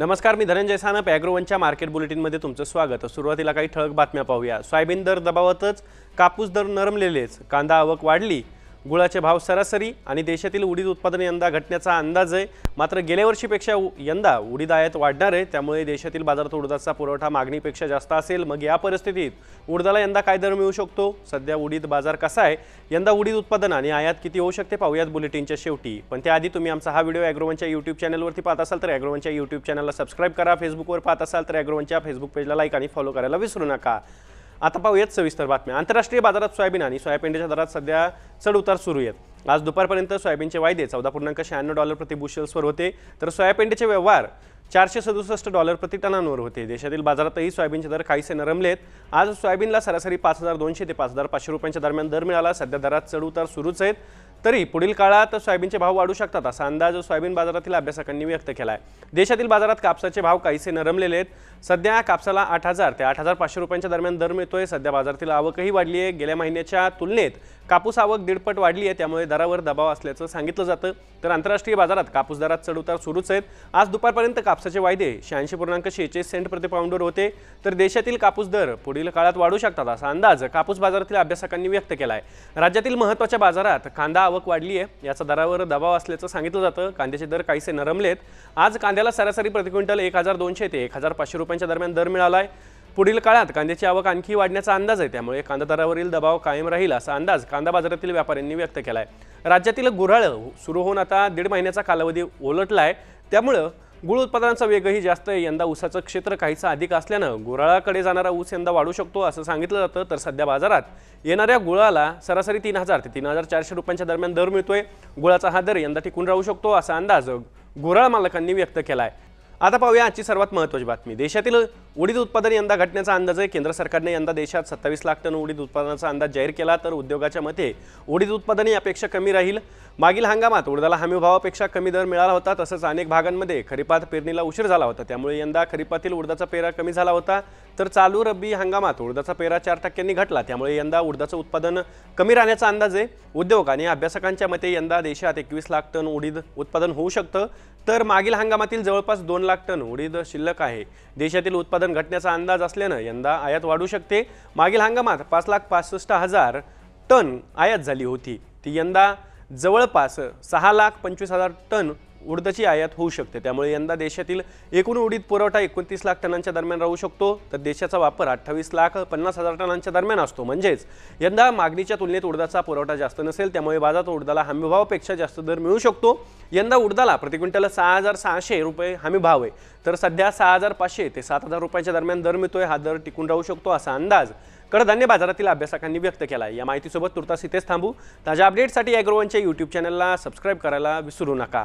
नमस्कार मी धनंजय सानप ॲग्रोवनच्या मार्केट बुलेटिनमध्ये तुमचं स्वागत सुरुवातीला काही ठळक बातम्या पाहूया सोयाबीन दर दबावातच कापूस दर नरमलेलेच कांदा आवक वाढली गुळाचे भाव सरासरी आणि देशातील उडीद उत्पादन यंदा घटण्याचा अंदाज आहे मात्र गेल्या वर्षीपेक्षा यंदा उडीद आयात वाढणार आहे त्यामुळे देशातील बाजारात उडदाचा पुरवठा मागणीपेक्षा जास्त असेल मग या परिस्थितीत उडदाला यंदा काय दर मिळू शकतो सध्या उडीद बाजार कसा आहे यंदा उडीद उत्पादन आणि आयात किती होऊ शकते पाहूयात बुलेटिनच्या शेवटी पण त्याआधी तुम्ही आमचा हा व्हिडिओ ॲग्रोवनच्या यूट्यूब चॅनलवरती पाहत असाल तर ॲग्रोवनच्या यूट्यूब चॅनलला सबस्क्राईब करा फेसबुकवर पाहत असाल तर ॲग्रोवनच्या फेसबुक पेजला लाईक आणि फॉलो करायला विसरू नका आता पाहूयात सविस्तर बातम्या आंतरराष्ट्रीय बाजारात सोयाबीन आणि सोयाबीनच्या दरात सध्या चढ उतार सुरू आहेत आज दुपारपर्यंत सोयाबीनचे वायदे चौदा पूर्णांक शहाण्णव डॉलर प्रति बुशेल्सवर होते तर सोयाबीनचे व्यवहार चारशे सदुसष्ट डॉलर प्रति टनांवर होते देशातील बाजारातही सोयाबीनचे दर काहीसे नरमलेत आज सोयाबीनला सरासरी पाच हजार दोनशे ते पाच हजार पाचशे रुपयांच्या दरम्यान दर मिळाला सध्या दरात चढ उतार सुरूच आहेत तरी पुढील काळात सोयाबीनचे भाव वाढू शकतात असा अंदाज सोयाबीन बाजारातील अभ्यासकांनी व्यक्त केला आहे देशातील बाजारात कापसाचे भाव काहीसे नरमलेले आहेत सध्या कापसाला आठ हजार ते आठ हजार पाचशे रुपयांच्या दरम्यान दर मिळतोय सध्या बाजारातील आवकही वाढली आहे गेल्या महिन्याच्या तुलनेत कापूस आवक दीडपट वाढली आहे त्यामुळे दरावर दबाव असल्याचं सांगितलं जातं तर आंतरराष्ट्रीय बाजारात कापूस दरात चढउतार सुरूच आहेत आज दुपारपर्यंत कापसाचे वायदे शहाऐंशी पूर्णांक शेहेचाळीस सेंट प्रति पाऊंडवर होते तर देशातील कापूस दर पुढील काळात वाढू शकतात असा अंदाज कापूस बाजारातील अभ्यासकांनी व्यक्त केला आहे राज्यातील महत्त्वाच्या बाजारात कांदा आवक वाढली आहे याचा दरावर दबाव असल्याचं सांगितलं जातं कांद्याचे दर काहीसे नरमलेत आज कांद्याला सरासरी प्रति क्विंटल एक हजार दोनशे ते एक हजार पाचशे रुपयांच्या दरम्यान दर मिळाला आहे पुढील काळात कांद्याची आवक आणखी वाढण्याचा अंदाज आहे त्यामुळे कांदा दरावरील दबाव कायम राहील असा अंदाज कांदा बाजारातील व्यापाऱ्यांनी व्यक्त केला आहे राज्यातील गुऱ्हाळ सुरू होऊन आता दीड महिन्याचा कालावधी ओलटला आहे त्यामुळं गुळ उत्पादनाचा वेगही जास्त आहे यंदा ऊसाचं क्षेत्र काहीसा अधिक असल्यानं गुराळाकडे जाणारा ऊस यंदा वाढू शकतो असं सांगितलं जातं तर सध्या बाजारात येणाऱ्या गुळाला सरासरी तीन हजार ते तीन हजार चारशे रुपयांच्या दरम्यान दर मिळतोय गुळाचा हा दर यंदा टिकून राहू शकतो असा अंदाज गुराळ मालकांनी व्यक्त केला आहे आता पाहूया आजची सर्वात महत्त्वाची बातमी देशातील उडीद उत्पादन यंदा घटण्याचा अंदाज आहे केंद्र सरकारने यंदा देशात सत्तावीस लाख टन उडीद उत्पादनाचा अंदाज जाहीर केला तर उद्योगाच्या मते उडीद उत्पादन यापेक्षा कमी राहील मागील हंगामात उडदाला हमीभावापेक्षा कमी दर मिळाला होता तसंच अनेक भागांमध्ये खरीपात पेरणीला उशीर झाला होता त्यामुळे यंदा खरीपातील उडदाचा पेरा कमी झाला होता तर चालू रब्बी हंगामात उडदाचा पेरा चार टक्क्यांनी घटला त्यामुळे यंदा उडदाचं उत्पादन कमी राहण्याचा अंदाज आहे उद्योग आणि अभ्यासकांच्या मते यंदा देशात एकवीस लाख टन उडीद उत्पादन होऊ शकतं तर मागील हंगामातील जवळपास दोन लाख टन उडीद शिल्लक आहे देशातील उत्पादन घटण्याचा अंदाज असल्यानं यंदा आयात वाढू शकते मागील हंगामात पाच लाख पासष्ट हजार टन आयात झाली होती ती यंदा जवळपास सहा लाख पंचवीस हजार टन उडदाची आयात होऊ शकते त्यामुळे यंदा देशातील एकूण उडीद पुरवठा एकोणतीस लाख टनांच्या दरम्यान राहू शकतो तर देशाचा वापर अठ्ठावीस लाख पन्नास हजार टनांच्या दरम्यान असतो म्हणजेच यंदा मागणीच्या तुलनेत उडदाचा पुरवठा जास्त नसेल त्यामुळे बाजारात उडदाला हमीभावापेक्षा जास्त दर मिळू शकतो यंदा उडदाला प्रतिक्विंटल सहा हजार सहाशे रुपये हमीभाव आहे तर सध्या सहा हजार पाचशे ते सात हजार रुपयांच्या दरम्यान दर मिळतोय हा दर टिकून राहू शकतो असा अंदाज कडधान्य बाजारातील अभ्यासकांनी व्यक्त केला या माहितीसोबत तुर्तास इथेच थांबू ताज्या अपडेटसाठी ॲग्रोवनच्या यूट्यूब चॅनलला सबस्क्राईब करायला विसरू नका